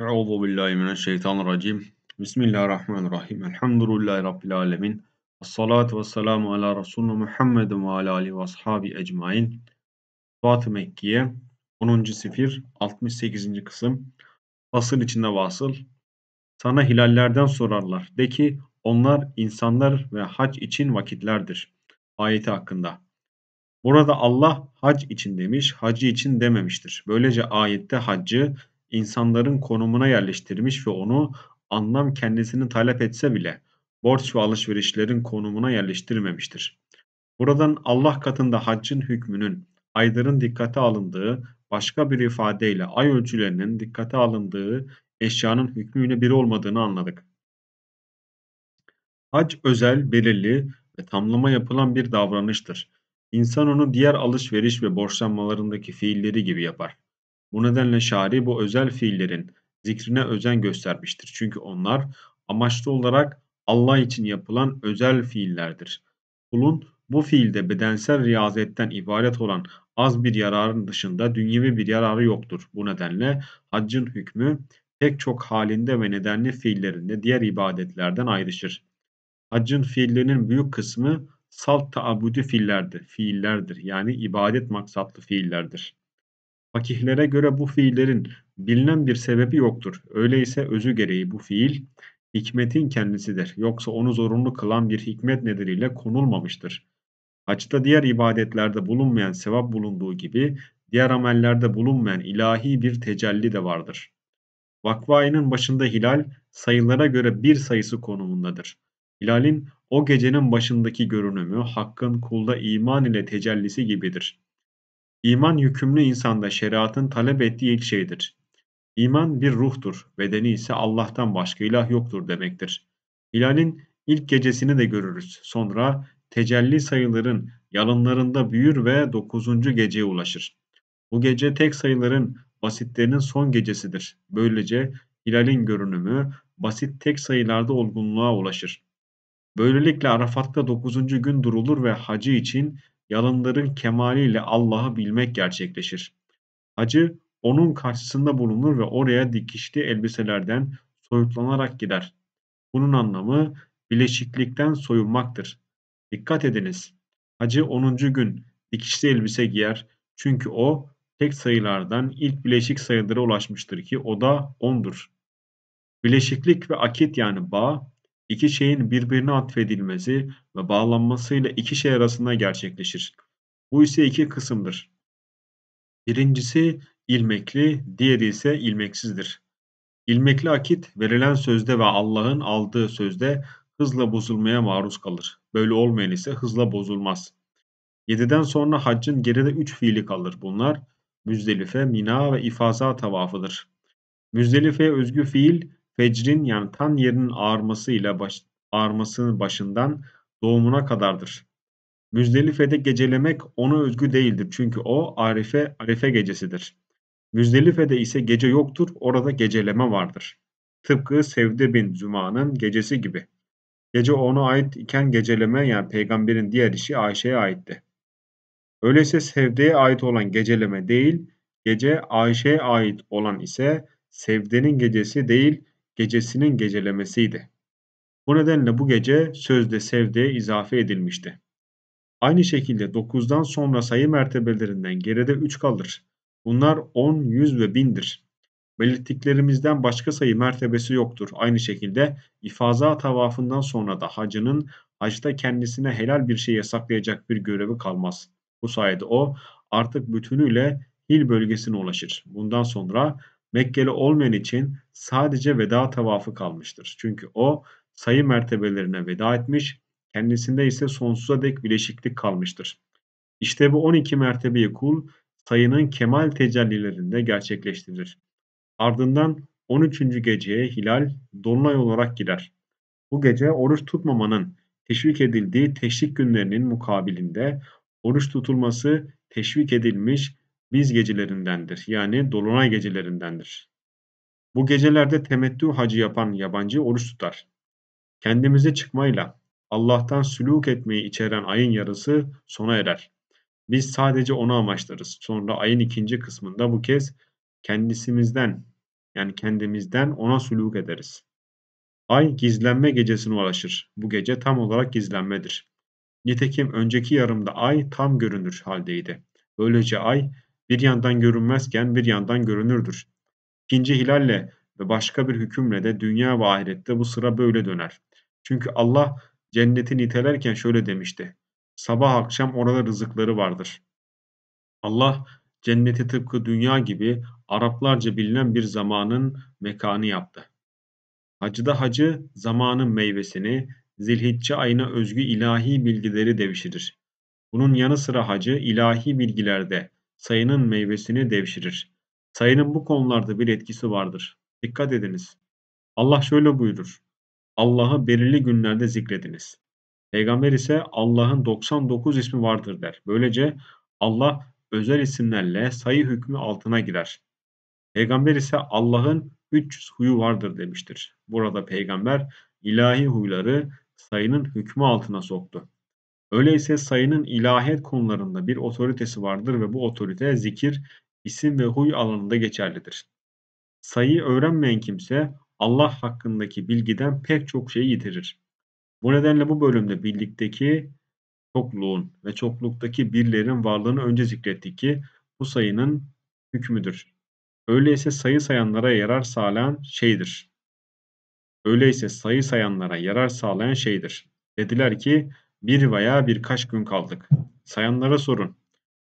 Euzu billahi mineşşeytanirracim. Bismillahirrahmanirrahim. Elhamdülillahi rabbil alamin. Essalatu vesselamu ala Resulü Muhammedin ve ala alihi ve ashabi ecmaîn. Fat-ı 10. sefir 68. kısım. Asıl içinde vasıl. Sana hilallerden sorarlar. De ki onlar insanlar ve hac için vakitlerdir. Ayeti hakkında. Burada Allah hac için demiş, hacı için dememiştir. Böylece ayette haccı insanların konumuna yerleştirmiş ve onu anlam kendisini talep etse bile borç ve alışverişlerin konumuna yerleştirmemiştir. Buradan Allah katında haccın hükmünün ayların dikkate alındığı başka bir ifadeyle ay ölçülerinin dikkate alındığı eşyanın hükmüyle biri olmadığını anladık. Hac özel, belirli ve tamlama yapılan bir davranıştır. İnsan onu diğer alışveriş ve borçlanmalarındaki fiilleri gibi yapar. Bu nedenle şari bu özel fiillerin zikrine özen göstermiştir. Çünkü onlar amaçlı olarak Allah için yapılan özel fiillerdir. Kulun bu fiilde bedensel riyazetten ibaret olan az bir yararın dışında dünyevi bir yararı yoktur. Bu nedenle haccın hükmü pek çok halinde ve nedenli fiillerinde diğer ibadetlerden ayrışır. Haccın fiillerinin büyük kısmı salt taabudi fiillerdir, fiillerdir yani ibadet maksatlı fiillerdir. Fakihlere göre bu fiillerin bilinen bir sebebi yoktur. Öyleyse özü gereği bu fiil hikmetin kendisidir. Yoksa onu zorunlu kılan bir hikmet nedir ile konulmamıştır. Haçta diğer ibadetlerde bulunmayan sevap bulunduğu gibi diğer amellerde bulunmayan ilahi bir tecelli de vardır. Vakvayının başında hilal sayılara göre bir sayısı konumundadır. Hilalin o gecenin başındaki görünümü Hakk'ın kulda iman ile tecellisi gibidir. İman yükümlü insanda şeriatın talep ettiği ilk şeydir. İman bir ruhtur, bedeni ise Allah'tan başka ilah yoktur demektir. Hilal'in ilk gecesini de görürüz. Sonra tecelli sayıların yalınlarında büyür ve dokuzuncu geceye ulaşır. Bu gece tek sayıların basitlerinin son gecesidir. Böylece hilalin görünümü basit tek sayılarda olgunluğa ulaşır. Böylelikle Arafat'ta 9. gün durulur ve hacı için yalanların kemaliyle Allah'ı bilmek gerçekleşir. Hacı onun karşısında bulunur ve oraya dikişli elbiselerden soyutlanarak gider. Bunun anlamı bileşiklikten soyunmaktır. Dikkat ediniz. Hacı 10. gün dikişli elbise giyer çünkü o tek sayılardan ilk bileşik sayılara ulaşmıştır ki o da 10'dur. Bileşiklik ve akit yani bağ İki şeyin birbirine atfedilmesi ve bağlanmasıyla iki şey arasında gerçekleşir. Bu ise iki kısımdır. Birincisi ilmekli, diğeri ise ilmeksizdir. İlmekli akit verilen sözde ve Allah'ın aldığı sözde hızla bozulmaya maruz kalır. Böyle olmayan ise hızla bozulmaz. Yediden sonra haccın geride üç fiili kalır. Bunlar Müzdelife, Mina ve İfaza tavafıdır. Müzdelife özgü fiil fecrin yani tan yerinin ağarmasıyla baş, ağarmasının başından doğumuna kadardır. Müzdelife'de gecelemek ona özgü değildir çünkü o Arife Arife gecesidir. Müzdelife'de ise gece yoktur, orada geceleme vardır. Tıpkı Sevde bin Züma'nın gecesi gibi. Gece ona ait iken geceleme yani peygamberin diğer işi Ayşe'ye aitti. Öyleyse Sevde'ye ait olan geceleme değil, gece Ayşe'ye ait olan ise Sevde'nin gecesi değil, gecesinin gecelemesiydi. Bu nedenle bu gece sözde sevdeye izafe edilmişti. Aynı şekilde 9'dan sonra sayı mertebelerinden geride 3 kalır. Bunlar 10, 100 ve 1000'dir. Belirttiklerimizden başka sayı mertebesi yoktur. Aynı şekilde ifaza tavafından sonra da hacının hacda kendisine helal bir şey yasaklayacak bir görevi kalmaz. Bu sayede o artık bütünüyle hil bölgesine ulaşır. Bundan sonra Mekkeli olmayan için sadece veda tavafı kalmıştır. Çünkü o sayı mertebelerine veda etmiş, kendisinde ise sonsuza dek bileşiklik kalmıştır. İşte bu 12 mertebeyi kul sayının kemal tecellilerinde gerçekleştirir. Ardından 13. geceye hilal dolunay olarak gider. Bu gece oruç tutmamanın teşvik edildiği teşvik günlerinin mukabilinde oruç tutulması teşvik edilmiş biz gecelerindendir. Yani dolunay gecelerindendir. Bu gecelerde temettü hacı yapan yabancı oruç tutar. Kendimize çıkmayla Allah'tan sülûk etmeyi içeren ayın yarısı sona erer. Biz sadece onu amaçlarız. Sonra ayın ikinci kısmında bu kez kendisimizden yani kendimizden ona sülûk ederiz. Ay gizlenme gecesine ulaşır. Bu gece tam olarak gizlenmedir. Nitekim önceki yarımda ay tam görünür haldeydi. Böylece ay bir yandan görünmezken bir yandan görünürdür. İkinci hilalle ve başka bir hükümle de dünya ve ahirette bu sıra böyle döner. Çünkü Allah cenneti nitelerken şöyle demişti. Sabah akşam orada rızıkları vardır. Allah cenneti tıpkı dünya gibi Araplarca bilinen bir zamanın mekanı yaptı. Hacıda hacı zamanın meyvesini, zilhicce ayına özgü ilahi bilgileri devşirir. Bunun yanı sıra hacı ilahi bilgilerde sayının meyvesini devşirir. Sayının bu konularda bir etkisi vardır. Dikkat ediniz. Allah şöyle buyurur. Allah'ı belirli günlerde zikrediniz. Peygamber ise Allah'ın 99 ismi vardır der. Böylece Allah özel isimlerle sayı hükmü altına girer. Peygamber ise Allah'ın 300 huyu vardır demiştir. Burada peygamber ilahi huyları sayının hükmü altına soktu. Öyleyse sayının ilahiyet konularında bir otoritesi vardır ve bu otorite zikir, isim ve huy alanında geçerlidir. Sayı öğrenmeyen kimse Allah hakkındaki bilgiden pek çok şeyi yitirir. Bu nedenle bu bölümde birlikteki çokluğun ve çokluktaki birlerin varlığını önce zikrettik ki bu sayının hükmüdür. Öyleyse sayı sayanlara yarar sağlayan şeydir. Öyleyse sayı sayanlara yarar sağlayan şeydir. Dediler ki bir veya birkaç gün kaldık. Sayanlara sorun.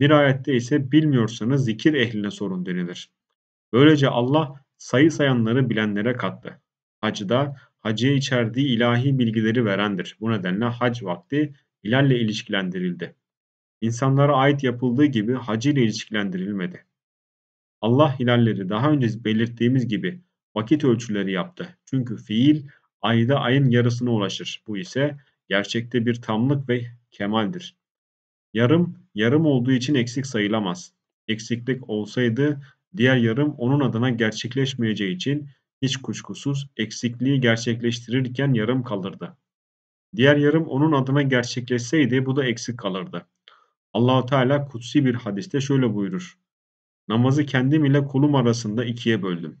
Bir ayette ise bilmiyorsanız zikir ehline sorun denilir. Böylece Allah sayı sayanları bilenlere kattı. da hacıya içerdiği ilahi bilgileri verendir. Bu nedenle hac vakti ilalle ilişkilendirildi. İnsanlara ait yapıldığı gibi hacı ile ilişkilendirilmedi. Allah hilalleri daha önce belirttiğimiz gibi vakit ölçüleri yaptı. Çünkü fiil ayda ayın yarısına ulaşır. Bu ise gerçekte bir tamlık ve kemaldir. Yarım, yarım olduğu için eksik sayılamaz. Eksiklik olsaydı diğer yarım onun adına gerçekleşmeyeceği için hiç kuşkusuz eksikliği gerçekleştirirken yarım kalırdı. Diğer yarım onun adına gerçekleşseydi bu da eksik kalırdı. Allahu Teala kutsi bir hadiste şöyle buyurur. Namazı kendim ile kulum arasında ikiye böldüm.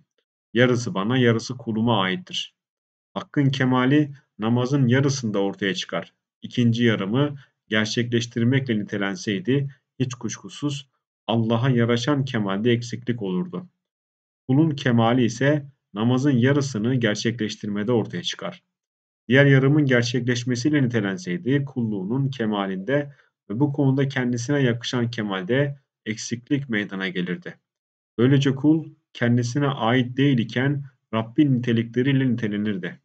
Yarısı bana, yarısı kuluma aittir. Hakkın kemali namazın yarısında ortaya çıkar. İkinci yarımı gerçekleştirmekle nitelenseydi hiç kuşkusuz Allah'a yaraşan kemalde eksiklik olurdu. Kulun kemali ise namazın yarısını gerçekleştirmede ortaya çıkar. Diğer yarımın gerçekleşmesiyle nitelenseydi kulluğunun kemalinde ve bu konuda kendisine yakışan kemalde eksiklik meydana gelirdi. Böylece kul kendisine ait değil iken Rabbin nitelikleriyle nitelenirdi.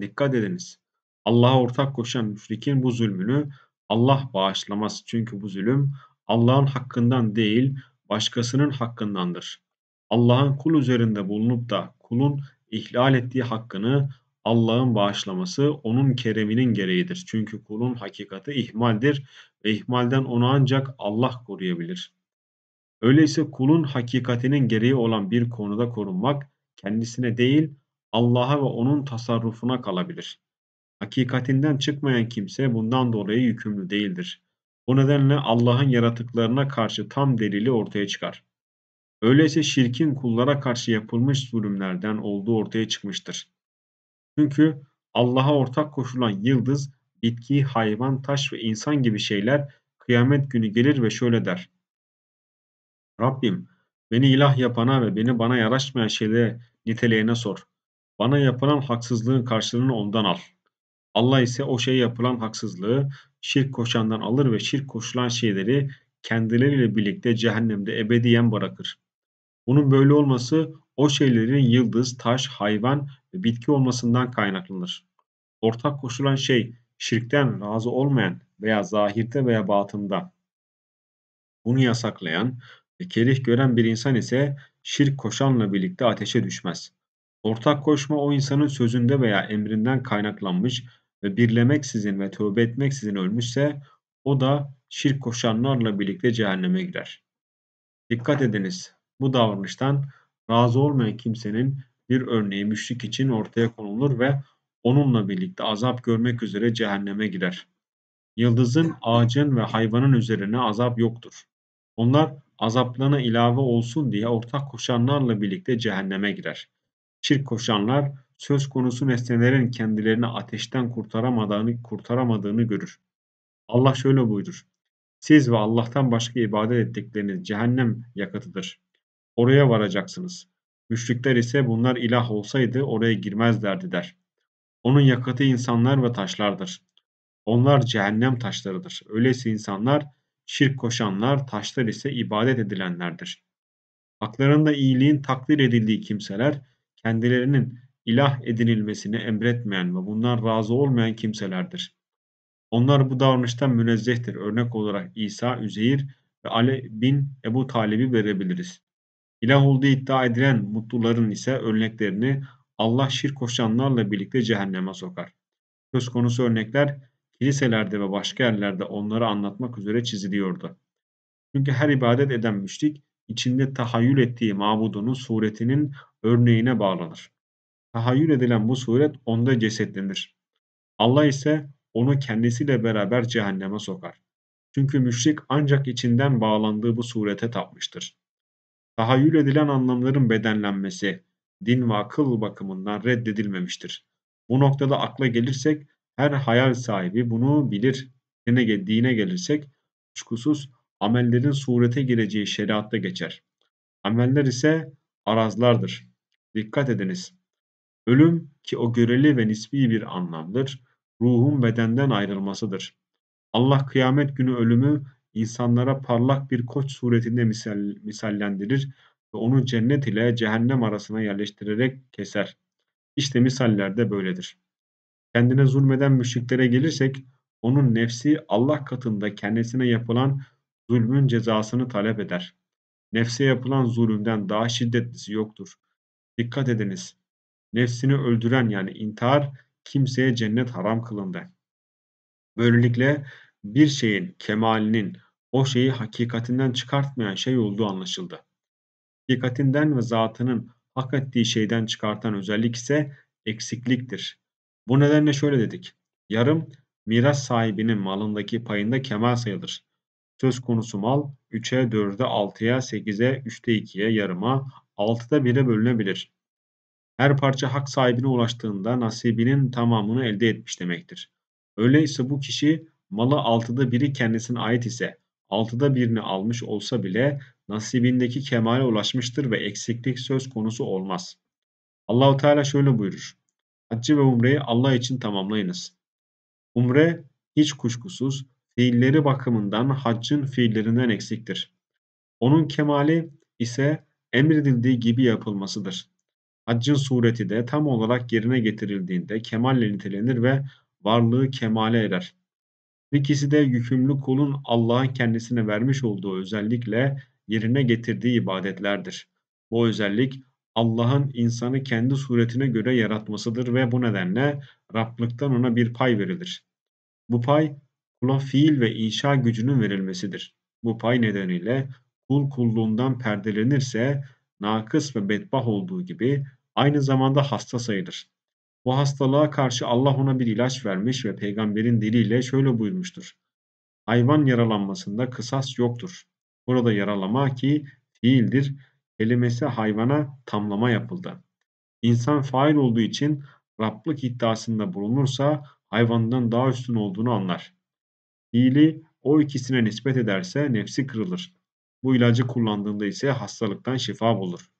Dikkat ediniz. Allah'a ortak koşan müşrikin bu zulmünü Allah bağışlamaz. Çünkü bu zulüm Allah'ın hakkından değil başkasının hakkındandır. Allah'ın kul üzerinde bulunup da kulun ihlal ettiği hakkını Allah'ın bağışlaması onun kereminin gereğidir. Çünkü kulun hakikati ihmaldir ve ihmalden onu ancak Allah koruyabilir. Öyleyse kulun hakikatinin gereği olan bir konuda korunmak kendisine değil Allah'a ve onun tasarrufuna kalabilir. Hakikatinden çıkmayan kimse bundan dolayı yükümlü değildir. Bu nedenle Allah'ın yaratıklarına karşı tam delili ortaya çıkar. Öyleyse şirkin kullara karşı yapılmış zulümlerden olduğu ortaya çıkmıştır. Çünkü Allah'a ortak koşulan yıldız, bitki, hayvan, taş ve insan gibi şeyler kıyamet günü gelir ve şöyle der. Rabbim beni ilah yapana ve beni bana yaraşmayan şeyleri niteliğine sor. Bana yapılan haksızlığın karşılığını ondan al. Allah ise o şeye yapılan haksızlığı şirk koşandan alır ve şirk koşulan şeyleri kendileriyle birlikte cehennemde ebediyen bırakır. Bunun böyle olması o şeylerin yıldız, taş, hayvan ve bitki olmasından kaynaklanır. Ortak koşulan şey şirkten razı olmayan veya zahirde veya batında bunu yasaklayan ve kerih gören bir insan ise şirk koşanla birlikte ateşe düşmez. Ortak koşma o insanın sözünde veya emrinden kaynaklanmış ve birlemeksizin ve tövbe etmeksizin ölmüşse o da şirk koşanlarla birlikte cehenneme girer. Dikkat ediniz bu davranıştan razı olmayan kimsenin bir örneği müşrik için ortaya konulur ve onunla birlikte azap görmek üzere cehenneme girer. Yıldızın, ağacın ve hayvanın üzerine azap yoktur. Onlar azaplarına ilave olsun diye ortak koşanlarla birlikte cehenneme girer şirk koşanlar söz konusu nesnelerin kendilerini ateşten kurtaramadığını, kurtaramadığını görür. Allah şöyle buyurur. Siz ve Allah'tan başka ibadet ettikleriniz cehennem yakatıdır. Oraya varacaksınız. Müşrikler ise bunlar ilah olsaydı oraya girmezlerdi der. Onun yakıtı insanlar ve taşlardır. Onlar cehennem taşlarıdır. Öyleyse insanlar şirk koşanlar, taşlar ise ibadet edilenlerdir. Haklarında iyiliğin takdir edildiği kimseler kendilerinin ilah edinilmesini emretmeyen ve bundan razı olmayan kimselerdir. Onlar bu davranıştan münezzehtir. Örnek olarak İsa, Üzeyir ve Ali bin Ebu Talib'i verebiliriz. İlah olduğu iddia edilen mutluların ise örneklerini Allah şirk koşanlarla birlikte cehenneme sokar. Söz konusu örnekler kiliselerde ve başka yerlerde onları anlatmak üzere çiziliyordu. Çünkü her ibadet eden müşrik içinde tahayyül ettiği mabudunun suretinin örneğine bağlanır. Tahayyül edilen bu suret onda cesetlenir. Allah ise onu kendisiyle beraber cehenneme sokar. Çünkü müşrik ancak içinden bağlandığı bu surete tapmıştır. Tahayyül edilen anlamların bedenlenmesi, din ve akıl bakımından reddedilmemiştir. Bu noktada akla gelirsek her hayal sahibi bunu bilir. Dine, dine gelirsek kuşkusuz amellerin surete gireceği şeriatta geçer. Ameller ise arazlardır. Dikkat ediniz. Ölüm ki o göreli ve nisbi bir anlamdır, ruhun bedenden ayrılmasıdır. Allah kıyamet günü ölümü insanlara parlak bir koç suretinde misal, misallendirir ve onu cennet ile cehennem arasına yerleştirerek keser. İşte misaller de böyledir. Kendine zulmeden müşriklere gelirsek, onun nefsi Allah katında kendisine yapılan zulmün cezasını talep eder. Nefse yapılan zulümden daha şiddetlisi yoktur. Dikkat ediniz. Nefsini öldüren yani intihar kimseye cennet haram kılındı. Böylelikle bir şeyin kemalinin o şeyi hakikatinden çıkartmayan şey olduğu anlaşıldı. Hakikatinden ve zatının hak ettiği şeyden çıkartan özellik ise eksikliktir. Bu nedenle şöyle dedik. Yarım miras sahibinin malındaki payında kemal sayılır. Söz konusu mal 3'e, 4'e, 6'ya, 8'e, 3'te 2'ye, yarıma, 6'da 1'e bölünebilir. Her parça hak sahibine ulaştığında nasibinin tamamını elde etmiş demektir. Öyleyse bu kişi malı 6'da 1'i kendisine ait ise 6'da 1'ini almış olsa bile nasibindeki kemale ulaşmıştır ve eksiklik söz konusu olmaz. Allahu Teala şöyle buyurur. Haccı ve umreyi Allah için tamamlayınız. Umre hiç kuşkusuz fiilleri bakımından haccın fiillerinden eksiktir. Onun kemali ise emredildiği gibi yapılmasıdır. Haccın sureti de tam olarak yerine getirildiğinde kemalle nitelenir ve varlığı kemale erer. İkisi de yükümlü kulun Allah'ın kendisine vermiş olduğu özellikle yerine getirdiği ibadetlerdir. Bu özellik Allah'ın insanı kendi suretine göre yaratmasıdır ve bu nedenle Rablıktan ona bir pay verilir. Bu pay kula fiil ve inşa gücünün verilmesidir. Bu pay nedeniyle kul kulluğundan perdelenirse nakıs ve bedbah olduğu gibi aynı zamanda hasta sayılır. Bu hastalığa karşı Allah ona bir ilaç vermiş ve peygamberin diliyle şöyle buyurmuştur. Hayvan yaralanmasında kısas yoktur. Burada yaralama ki fiildir, kelimesi hayvana tamlama yapıldı. İnsan fail olduğu için Rablık iddiasında bulunursa hayvandan daha üstün olduğunu anlar iyiliği o ikisine nispet ederse nefsi kırılır. Bu ilacı kullandığında ise hastalıktan şifa bulur.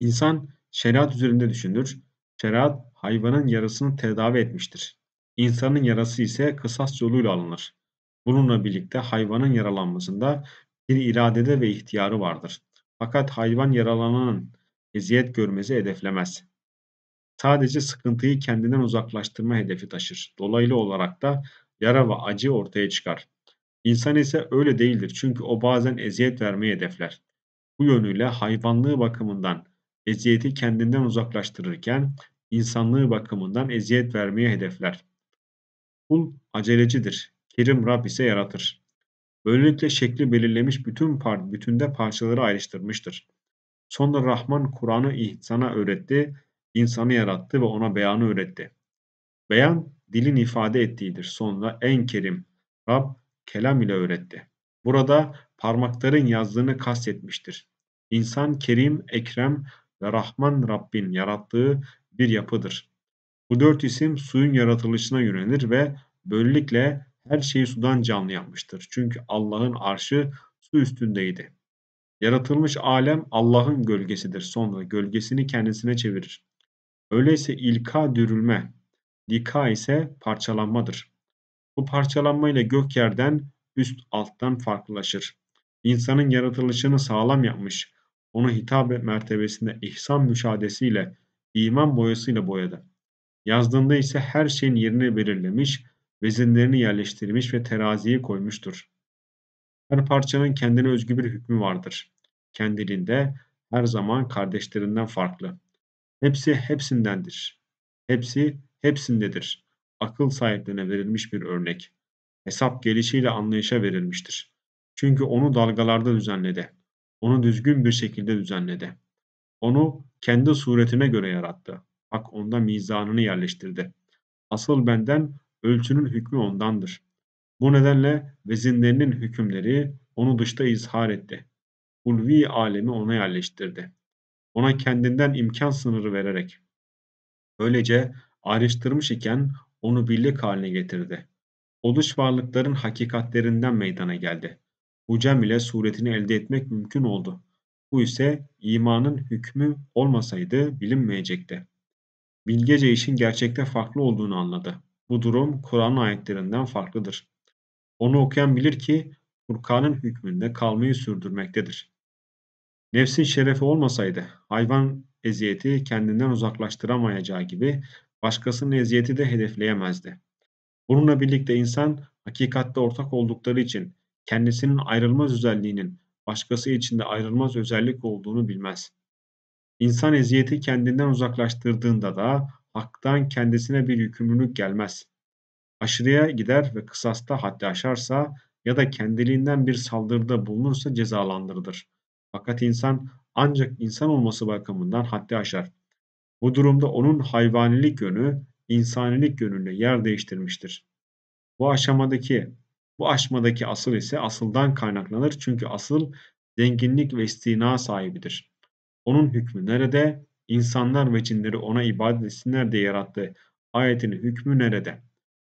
İnsan şeriat üzerinde düşünür. Şeriat hayvanın yarasını tedavi etmiştir. İnsanın yarası ise kısas yoluyla alınır. Bununla birlikte hayvanın yaralanmasında bir iradede ve ihtiyarı vardır. Fakat hayvan yaralananın eziyet görmesi hedeflemez. Sadece sıkıntıyı kendinden uzaklaştırma hedefi taşır. Dolaylı olarak da yara ve acı ortaya çıkar. İnsan ise öyle değildir çünkü o bazen eziyet vermeyi hedefler. Bu yönüyle hayvanlığı bakımından eziyeti kendinden uzaklaştırırken insanlığı bakımından eziyet vermeye hedefler. Kul acelecidir, kerim Rab ise yaratır. Böylelikle şekli belirlemiş bütün par bütünde parçaları ayrıştırmıştır. Sonra Rahman Kur'an'ı insana öğretti, insanı yarattı ve ona beyanı öğretti. Beyan dilin ifade ettiğidir. Sonra en kerim Rab kelam ile öğretti. Burada parmakların yazdığını kastetmiştir. İnsan kerim, ekrem ve rahman Rabbin yarattığı bir yapıdır. Bu dört isim suyun yaratılışına yönelir ve böylelikle her şeyi sudan canlı yapmıştır. Çünkü Allah'ın arşı su üstündeydi. Yaratılmış alem Allah'ın gölgesidir. Sonra gölgesini kendisine çevirir. Öyleyse ilka dürülme Dika ise parçalanmadır. Bu parçalanma ile gök yerden üst alttan farklılaşır. İnsanın yaratılışını sağlam yapmış, onu hitap mertebesinde ihsan müşahadesiyle, iman boyasıyla boyadı. Yazdığında ise her şeyin yerini belirlemiş, vezinlerini yerleştirmiş ve teraziye koymuştur. Her parçanın kendine özgü bir hükmü vardır. Kendiliğinde her zaman kardeşlerinden farklı. Hepsi hepsindendir. Hepsi hepsindedir. Akıl sahiplerine verilmiş bir örnek. Hesap gelişiyle anlayışa verilmiştir. Çünkü onu dalgalarda düzenledi. Onu düzgün bir şekilde düzenledi. Onu kendi suretine göre yarattı. Hak onda mizanını yerleştirdi. Asıl benden, ölçünün hükmü ondandır. Bu nedenle vezinlerinin hükümleri onu dışta izhar etti. Ulvi alemi ona yerleştirdi. Ona kendinden imkan sınırı vererek. Böylece ayrıştırmış iken onu birlik haline getirdi. Oluş varlıkların hakikatlerinden meydana geldi. Hucem ile suretini elde etmek mümkün oldu. Bu ise imanın hükmü olmasaydı bilinmeyecekti. Bilgece işin gerçekte farklı olduğunu anladı. Bu durum Kur'an ayetlerinden farklıdır. Onu okuyan bilir ki Furkan'ın hükmünde kalmayı sürdürmektedir. Nefsin şerefi olmasaydı hayvan eziyeti kendinden uzaklaştıramayacağı gibi başkasının eziyeti de hedefleyemezdi. Bununla birlikte insan hakikatte ortak oldukları için kendisinin ayrılmaz özelliğinin başkası için de ayrılmaz özellik olduğunu bilmez. İnsan eziyeti kendinden uzaklaştırdığında da haktan kendisine bir yükümlülük gelmez. Aşırıya gider ve kısasta haddi aşarsa ya da kendiliğinden bir saldırıda bulunursa cezalandırılır. Fakat insan ancak insan olması bakımından haddi aşar. Bu durumda onun hayvanilik yönü insanilik yönünde yer değiştirmiştir. Bu aşamadaki, bu aşmadaki asıl ise asıldan kaynaklanır çünkü asıl zenginlik ve istina sahibidir. Onun hükmü nerede? İnsanlar ve cinleri ona ibadet etsinler diye yarattı. Ayetinin hükmü nerede?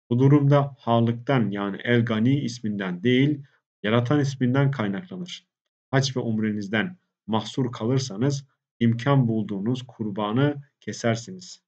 Bu durumda Halık'tan yani El Gani isminden değil, yaratan isminden kaynaklanır. Haç ve umrenizden mahsur kalırsanız imkan bulduğunuz kurbanı kesersiniz.